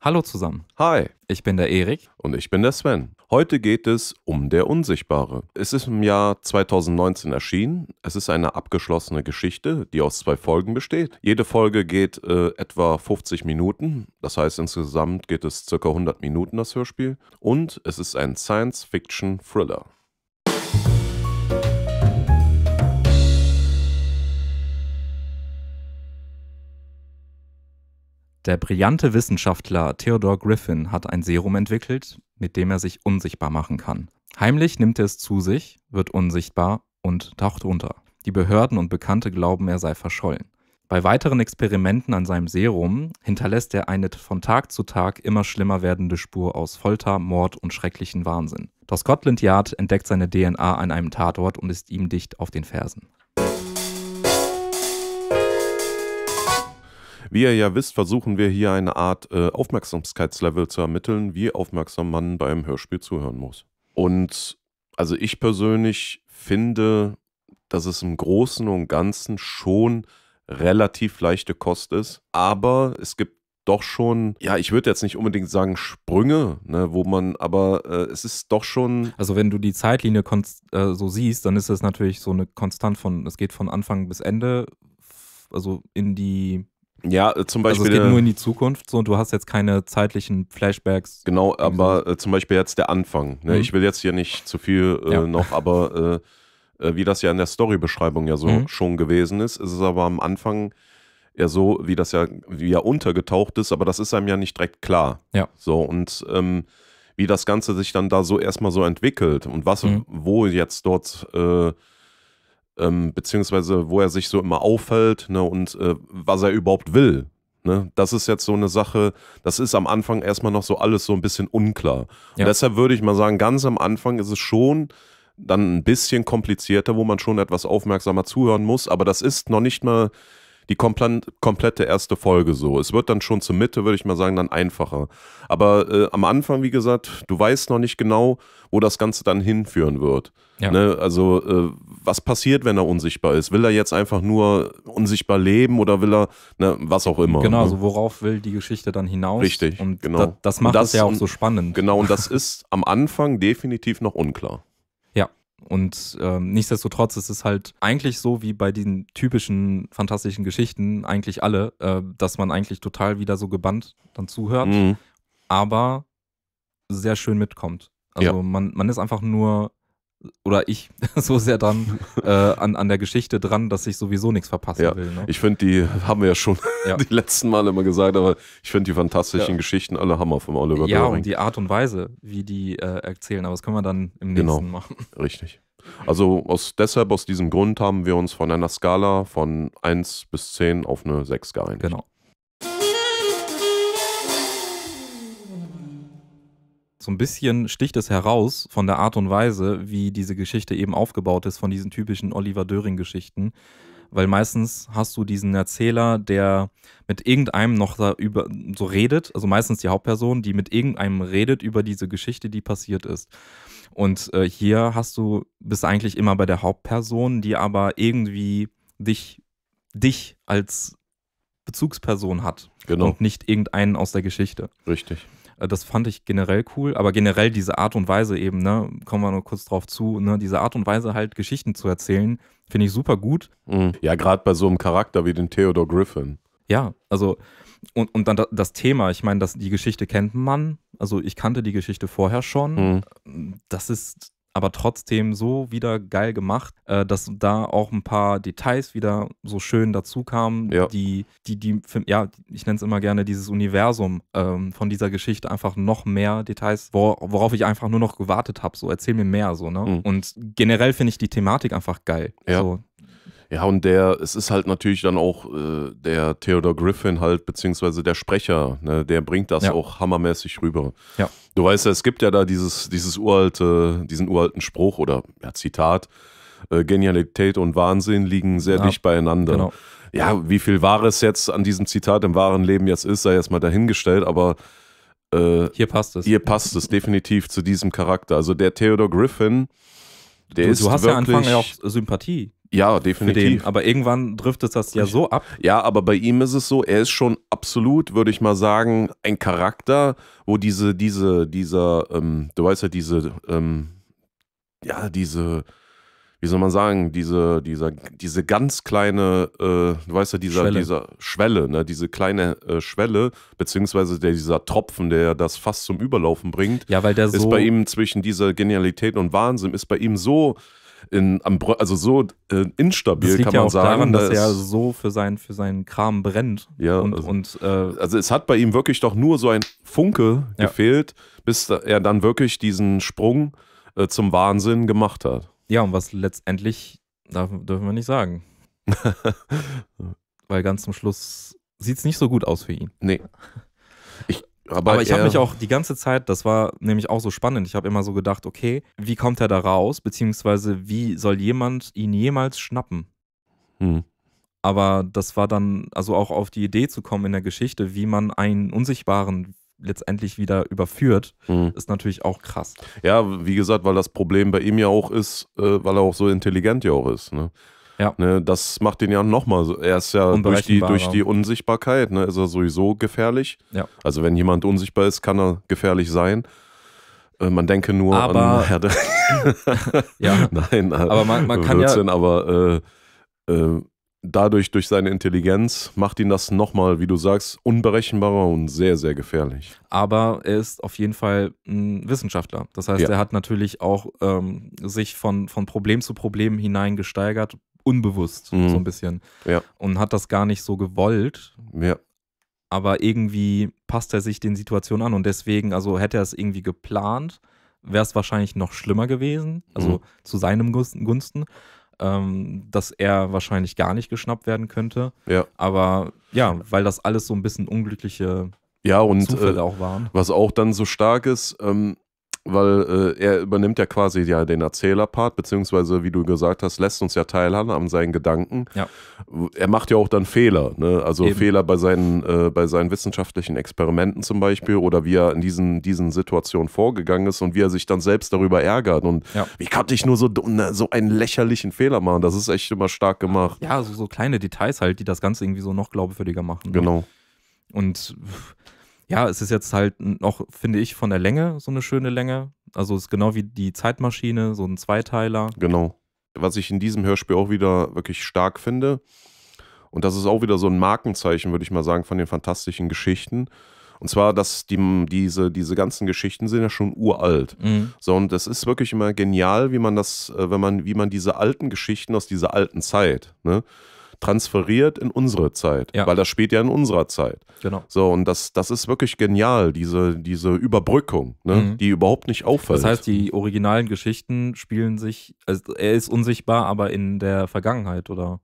Hallo zusammen. Hi. Ich bin der Erik. Und ich bin der Sven. Heute geht es um Der Unsichtbare. Es ist im Jahr 2019 erschienen. Es ist eine abgeschlossene Geschichte, die aus zwei Folgen besteht. Jede Folge geht äh, etwa 50 Minuten. Das heißt, insgesamt geht es circa 100 Minuten, das Hörspiel. Und es ist ein Science-Fiction-Thriller. Der brillante Wissenschaftler Theodore Griffin hat ein Serum entwickelt, mit dem er sich unsichtbar machen kann. Heimlich nimmt er es zu sich, wird unsichtbar und taucht unter. Die Behörden und Bekannte glauben, er sei verschollen. Bei weiteren Experimenten an seinem Serum hinterlässt er eine von Tag zu Tag immer schlimmer werdende Spur aus Folter, Mord und schrecklichen Wahnsinn. Das Scotland Yard entdeckt seine DNA an einem Tatort und ist ihm dicht auf den Fersen. Wie ihr ja wisst, versuchen wir hier eine Art äh, Aufmerksamkeitslevel zu ermitteln, wie aufmerksam man beim Hörspiel zuhören muss. Und also ich persönlich finde, dass es im Großen und Ganzen schon relativ leichte Kost ist, aber es gibt doch schon, ja, ich würde jetzt nicht unbedingt sagen Sprünge, ne, wo man, aber äh, es ist doch schon. Also wenn du die Zeitlinie äh, so siehst, dann ist es natürlich so eine Konstant von, es geht von Anfang bis Ende, also in die ja, äh, zum Beispiel. Also es geht nur äh, in die Zukunft, so, und du hast jetzt keine zeitlichen Flashbacks. Genau, aber äh, zum Beispiel jetzt der Anfang. Ne? Mhm. Ich will jetzt hier nicht zu viel äh, ja. noch, aber äh, äh, wie das ja in der Storybeschreibung ja so mhm. schon gewesen ist, ist es aber am Anfang ja so, wie das ja, wie ja untergetaucht ist, aber das ist einem ja nicht direkt klar. Ja. So, und ähm, wie das Ganze sich dann da so erstmal so entwickelt und was, mhm. wo jetzt dort ähm, beziehungsweise wo er sich so immer aufhält ne, und äh, was er überhaupt will. Ne? Das ist jetzt so eine Sache, das ist am Anfang erstmal noch so alles so ein bisschen unklar. Ja. deshalb würde ich mal sagen, ganz am Anfang ist es schon dann ein bisschen komplizierter, wo man schon etwas aufmerksamer zuhören muss, aber das ist noch nicht mal die kompl komplette erste Folge so. Es wird dann schon zur Mitte, würde ich mal sagen, dann einfacher. Aber äh, am Anfang, wie gesagt, du weißt noch nicht genau, wo das Ganze dann hinführen wird. Ja. Ne? Also, äh, was passiert, wenn er unsichtbar ist? Will er jetzt einfach nur unsichtbar leben oder will er, ne, was auch immer? Genau, ne? so also worauf will die Geschichte dann hinaus? Richtig, und genau. Da, das macht und das, es ja auch so spannend. Genau, und das ist am Anfang definitiv noch unklar. Und ähm, nichtsdestotrotz ist es halt eigentlich so wie bei den typischen fantastischen Geschichten, eigentlich alle, äh, dass man eigentlich total wieder so gebannt dann zuhört, mhm. aber sehr schön mitkommt. Also ja. man, man ist einfach nur oder ich so sehr dran äh, an, an der Geschichte dran, dass ich sowieso nichts verpassen ja, will. Ne? Ich finde, die haben wir ja schon ja. die letzten Male immer gesagt, aber ich finde die fantastischen ja. Geschichten alle Hammer vom Oliver Göring. Ja, und die Art und Weise, wie die äh, erzählen, aber das können wir dann im genau. nächsten machen. Richtig. Also aus, deshalb, aus diesem Grund haben wir uns von einer Skala von 1 bis 10 auf eine 6 geeinigt. Genau. so ein bisschen sticht es heraus von der Art und Weise, wie diese Geschichte eben aufgebaut ist, von diesen typischen Oliver Döring-Geschichten. Weil meistens hast du diesen Erzähler, der mit irgendeinem noch über so redet, also meistens die Hauptperson, die mit irgendeinem redet über diese Geschichte, die passiert ist. Und äh, hier hast du, bist eigentlich immer bei der Hauptperson, die aber irgendwie dich, dich als Bezugsperson hat. Genau. Und nicht irgendeinen aus der Geschichte. Richtig. Äh, das fand ich generell cool, aber generell diese Art und Weise eben, ne, kommen wir nur kurz drauf zu, ne, diese Art und Weise halt Geschichten zu erzählen, finde ich super gut. Mhm. Ja, gerade bei so einem Charakter wie den Theodore Griffin. Ja, also und, und dann das Thema, ich meine, die Geschichte kennt man, also ich kannte die Geschichte vorher schon. Mhm. Das ist aber trotzdem so wieder geil gemacht, äh, dass da auch ein paar Details wieder so schön dazu kamen, ja. die, die, die, ja, ich nenne es immer gerne dieses Universum ähm, von dieser Geschichte einfach noch mehr Details, wor worauf ich einfach nur noch gewartet habe. So, erzähl mir mehr, so, ne? Mhm. Und generell finde ich die Thematik einfach geil. Ja. So, ja, und der, es ist halt natürlich dann auch äh, der Theodore Griffin halt, beziehungsweise der Sprecher, ne, der bringt das ja. auch hammermäßig rüber. Ja. Du weißt ja, es gibt ja da dieses, dieses uralte, diesen uralten Spruch oder ja, Zitat, äh, Genialität und Wahnsinn liegen sehr ja. dicht beieinander. Genau. Ja, wie viel Wahres jetzt an diesem Zitat im wahren Leben jetzt ist, sei erstmal dahingestellt, aber äh, hier passt es. Hier passt es definitiv zu diesem Charakter. Also der Theodore Griffin, der du, ist. Du hast wirklich, ja Anfang ja auch Sympathie ja, definitiv. Aber irgendwann driftet das ja so ab. Ja, aber bei ihm ist es so, er ist schon absolut, würde ich mal sagen, ein Charakter, wo diese, diese, dieser, ähm, du weißt ja, diese, ähm, ja, diese, wie soll man sagen, diese, dieser, diese ganz kleine, äh, du weißt ja, dieser, Schwelle. dieser Schwelle, ne, diese kleine äh, Schwelle, beziehungsweise der, dieser Tropfen, der das fast zum Überlaufen bringt, ja, weil der ist so bei ihm zwischen dieser Genialität und Wahnsinn, ist bei ihm so in, am, also so äh, instabil, kann man ja sagen. Daran, dass er so für, sein, für seinen Kram brennt. Ja, und, also, und, äh, also es hat bei ihm wirklich doch nur so ein Funke ja. gefehlt, bis er dann wirklich diesen Sprung äh, zum Wahnsinn gemacht hat. Ja, und was letztendlich, darf, dürfen wir nicht sagen. Weil ganz zum Schluss sieht es nicht so gut aus für ihn. Nee. Ich aber, aber ich habe mich auch die ganze Zeit, das war nämlich auch so spannend, ich habe immer so gedacht, okay, wie kommt er da raus, beziehungsweise wie soll jemand ihn jemals schnappen? Hm. Aber das war dann, also auch auf die Idee zu kommen in der Geschichte, wie man einen Unsichtbaren letztendlich wieder überführt, mhm. ist natürlich auch krass. Ja, wie gesagt, weil das Problem bei ihm ja auch ist, äh, weil er auch so intelligent ja auch ist. Ne? Ja. Ne, das macht den ja nochmal so. Er ist ja durch die, durch die Unsichtbarkeit, ne, ist er sowieso gefährlich. Ja. Also wenn jemand unsichtbar ist, kann er gefährlich sein. Äh, man denke nur aber, an Herde. ja. Nein, äh, aber man, man kann Blödsinn, ja. Aber äh, äh, dadurch, durch seine Intelligenz, macht ihn das nochmal, wie du sagst, unberechenbarer und sehr, sehr gefährlich. Aber er ist auf jeden Fall ein Wissenschaftler. Das heißt, ja. er hat natürlich auch ähm, sich von, von Problem zu Problem hineingesteigert, unbewusst, mhm. so ein bisschen. Ja. Und hat das gar nicht so gewollt. Ja. Aber irgendwie passt er sich den Situationen an und deswegen, also hätte er es irgendwie geplant, wäre es wahrscheinlich noch schlimmer gewesen, also mhm. zu seinem Gunsten, ähm, dass er wahrscheinlich gar nicht geschnappt werden könnte. Ja. Aber ja, weil das alles so ein bisschen unglückliche ja, und, Zufälle äh, auch waren. Äh, was auch dann so stark ist, ähm, weil äh, er übernimmt ja quasi ja den Erzählerpart, beziehungsweise, wie du gesagt hast, lässt uns ja teilhaben an seinen Gedanken. Ja. Er macht ja auch dann Fehler, ne? also Eben. Fehler bei seinen, äh, bei seinen wissenschaftlichen Experimenten zum Beispiel oder wie er in diesen, diesen Situationen vorgegangen ist und wie er sich dann selbst darüber ärgert und ja. wie konnte ich nur so, ne, so einen lächerlichen Fehler machen, das ist echt immer stark gemacht. Ja, so, so kleine Details halt, die das Ganze irgendwie so noch glaubwürdiger machen. Genau. Ne? Und ja, es ist jetzt halt noch, finde ich, von der Länge so eine schöne Länge. Also es ist genau wie die Zeitmaschine, so ein Zweiteiler. Genau. Was ich in diesem Hörspiel auch wieder wirklich stark finde. Und das ist auch wieder so ein Markenzeichen, würde ich mal sagen, von den fantastischen Geschichten. Und zwar, dass die, diese, diese ganzen Geschichten sind ja schon uralt. Mhm. So, und es ist wirklich immer genial, wie man das, äh, wenn man, wie man diese alten Geschichten aus dieser alten Zeit, ne? transferiert in unsere Zeit, ja. weil das spielt ja in unserer Zeit. Genau. So, und das, das ist wirklich genial, diese, diese Überbrückung, ne? mhm. die überhaupt nicht auffällt. Das heißt, die originalen Geschichten spielen sich, also er ist unsichtbar, aber in der Vergangenheit, oder?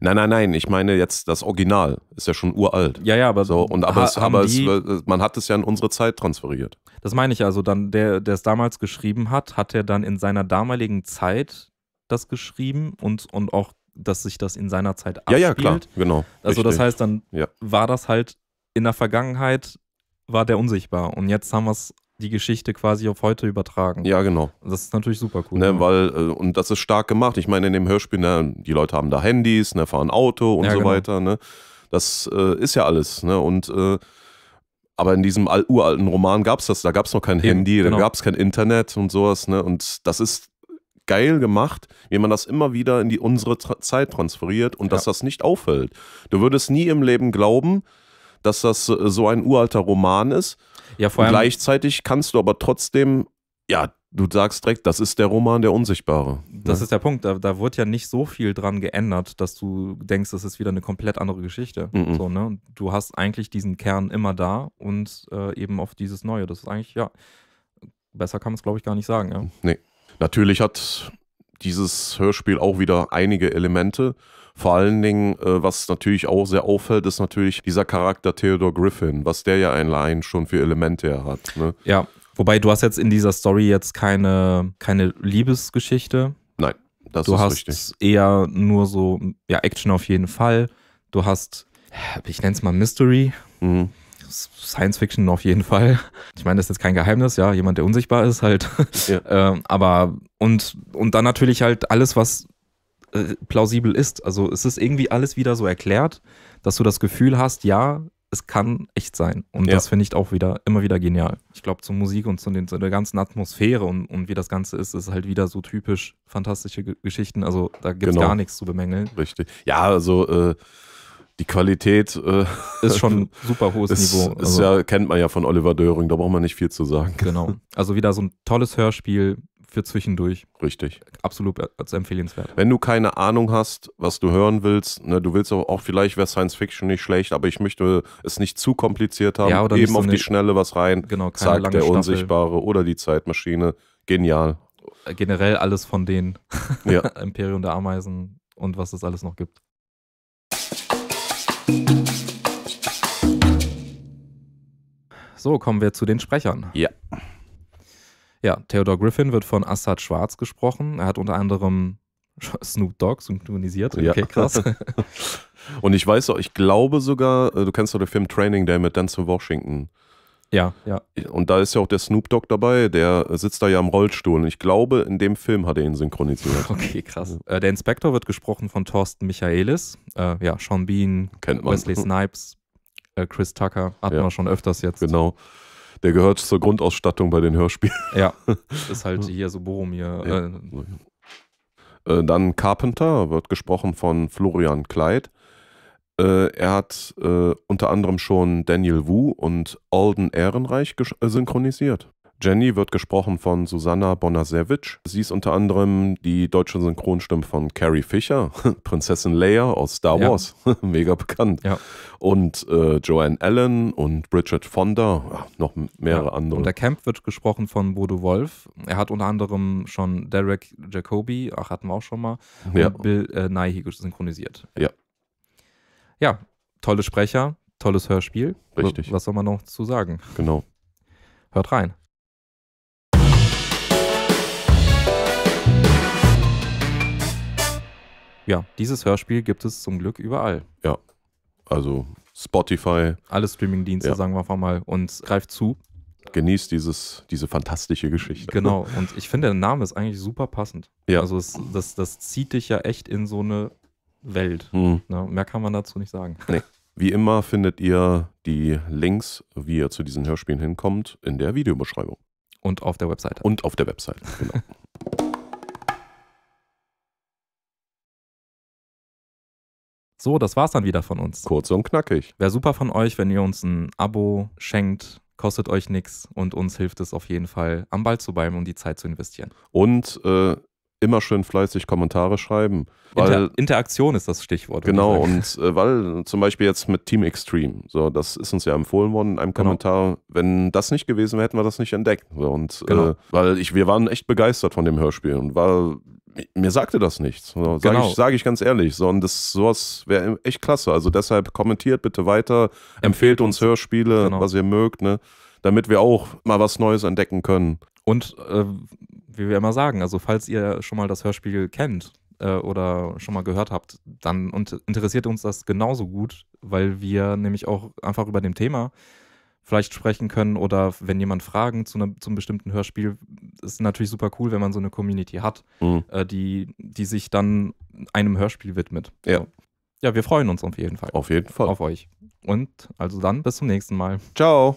Nein, nein, nein, ich meine jetzt das Original ist ja schon uralt. Ja, ja, aber so und aber, ha, es, aber es, man hat es ja in unsere Zeit transferiert. Das meine ich also dann der der es damals geschrieben hat, hat er dann in seiner damaligen Zeit das geschrieben und und auch dass sich das in seiner Zeit abspielt. Ja, ja, klar, genau. Also das heißt, dann ja. war das halt in der Vergangenheit, war der unsichtbar und jetzt haben wir es die Geschichte quasi auf heute übertragen. Ja, genau. Das ist natürlich super cool. Ne, weil, äh, und das ist stark gemacht. Ich meine, in dem Hörspiel, ne, die Leute haben da Handys, ne, fahren Auto und ja, so genau. weiter. Ne? Das äh, ist ja alles. Ne? Und äh, aber in diesem uralten Roman gab es das, da gab es noch kein Eben, Handy, genau. da gab es kein Internet und sowas, ne? Und das ist geil gemacht, wie man das immer wieder in die unsere Tra Zeit transferiert und ja. dass das nicht auffällt. Du würdest nie im Leben glauben, dass das äh, so ein uralter Roman ist. Ja, vor allem und gleichzeitig kannst du aber trotzdem, ja, du sagst direkt, das ist der Roman der Unsichtbare. Ne? Das ne? ist der Punkt. Da, da wurde ja nicht so viel dran geändert, dass du denkst, das ist wieder eine komplett andere Geschichte. Mm -mm. So, ne? Du hast eigentlich diesen Kern immer da und äh, eben auf dieses Neue. Das ist eigentlich, ja, besser kann man es, glaube ich, gar nicht sagen. Ja? Nee. Natürlich hat dieses Hörspiel auch wieder einige Elemente. Vor allen Dingen, äh, was natürlich auch sehr auffällt, ist natürlich dieser Charakter Theodore Griffin, was der ja allein schon für Elemente hat. Ne? Ja, wobei du hast jetzt in dieser Story jetzt keine, keine Liebesgeschichte. Nein, das du ist richtig. Du hast eher nur so, ja, Action auf jeden Fall. Du hast, ich nenne es mal Mystery. Mhm. Science Fiction auf jeden Fall. Ich meine, das ist jetzt kein Geheimnis, ja, jemand, der unsichtbar ist, halt. Ja. ähm, aber und, und dann natürlich halt alles, was äh, plausibel ist. Also es ist irgendwie alles wieder so erklärt, dass du das Gefühl hast, ja, es kann echt sein. Und ja. das finde ich auch wieder immer wieder genial. Ich glaube, zur Musik und zu, den, zu der ganzen Atmosphäre und, und, wie das Ganze ist, ist halt wieder so typisch fantastische Geschichten. Also da gibt es genau. gar nichts zu bemängeln. Richtig. Ja, also äh die Qualität äh, ist schon super hohes ist, Niveau. Also, ja, kennt man ja von Oliver Döring, da braucht man nicht viel zu sagen. Genau. Also wieder so ein tolles Hörspiel für zwischendurch. Richtig. Absolut empfehlenswert. Wenn du keine Ahnung hast, was du hören willst, ne, du willst auch, auch vielleicht wäre Science Fiction nicht schlecht, aber ich möchte es nicht zu kompliziert haben. Ja, Eben so auf eine, die Schnelle was rein. Genau, keine zack, lange der Staffel. Unsichtbare oder die Zeitmaschine. Genial. Generell alles von den Ja. Imperium der Ameisen und was es alles noch gibt. So, kommen wir zu den Sprechern. Ja. Ja, Theodore Griffin wird von Assad Schwarz gesprochen. Er hat unter anderem Snoop Dogg synchronisiert. Okay, ja. krass. Und ich weiß auch, ich glaube sogar, äh, du kennst doch den Film Training Day mit Denzel Washington. Ja, ja. Und da ist ja auch der Snoop Dogg dabei, der sitzt da ja im Rollstuhl. Und ich glaube, in dem Film hat er ihn synchronisiert. Okay, krass. Äh, der Inspektor wird gesprochen von Thorsten Michaelis. Äh, ja, Sean Bean, Wesley mhm. Snipes, äh, Chris Tucker. Hatten ja. wir schon öfters jetzt. Genau. Der gehört zur Grundausstattung bei den Hörspielen. Ja, ist halt hier so Boromir. Ja. Äh, äh, dann Carpenter wird gesprochen von Florian Kleid. Äh, er hat äh, unter anderem schon Daniel Wu und Alden Ehrenreich äh, synchronisiert. Jenny wird gesprochen von Susanna Bonasewicz. Sie ist unter anderem die deutsche Synchronstimme von Carrie Fischer, Prinzessin Leia aus Star ja. Wars, mega bekannt. Ja. Und äh, Joanne Allen und Bridget Fonda, noch mehrere ja. andere. Und der Camp wird gesprochen von Bodo Wolf. Er hat unter anderem schon Derek Jacobi, ach hatten wir auch schon mal, und Bill äh, Nighy synchronisiert. Ja ja, tolle Sprecher, tolles Hörspiel. Richtig. Was soll man noch zu sagen? Genau. Hört rein. Ja, dieses Hörspiel gibt es zum Glück überall. Ja, also Spotify. Alle Streamingdienste, ja. sagen wir einfach mal, und greift zu. Genießt dieses, diese fantastische Geschichte. Genau, und ich finde, der Name ist eigentlich super passend. Ja. Also es, das, das zieht dich ja echt in so eine Welt. Hm. Na, mehr kann man dazu nicht sagen. Nee. Wie immer findet ihr die Links, wie ihr zu diesen Hörspielen hinkommt, in der Videobeschreibung. Und auf der Webseite. Und auf der Webseite, genau. so, das war's dann wieder von uns. Kurz und knackig. Wäre super von euch, wenn ihr uns ein Abo schenkt, kostet euch nichts und uns hilft es auf jeden Fall, am Ball zu bleiben und um die Zeit zu investieren. Und äh, immer schön fleißig Kommentare schreiben. Weil, Inter Interaktion ist das Stichwort. Genau, und äh, weil zum Beispiel jetzt mit Team Extreme, so, das ist uns ja empfohlen worden in einem genau. Kommentar. Wenn das nicht gewesen wäre, hätten wir das nicht entdeckt. So, und äh, genau. äh, weil ich, wir waren echt begeistert von dem Hörspiel und war. Mir sagte das nichts, so, sage genau. ich, sag ich, ganz ehrlich. So, und das, sowas wäre echt klasse. Also deshalb kommentiert bitte weiter, empfehlt, uns, Hörspiele, genau. was ihr mögt, ne? damit wir auch mal was Neues entdecken können. Und äh, wie wir immer sagen, also falls ihr schon mal das Hörspiel kennt äh, oder schon mal gehört habt, dann interessiert uns das genauso gut, weil wir nämlich auch einfach über dem Thema vielleicht sprechen können oder wenn jemand Fragen zu, ne, zu einem bestimmten Hörspiel, ist natürlich super cool, wenn man so eine Community hat, mhm. äh, die, die sich dann einem Hörspiel widmet. Ja. Ja, wir freuen uns auf jeden Fall. Auf jeden Fall. Auf euch. Und also dann bis zum nächsten Mal. Ciao.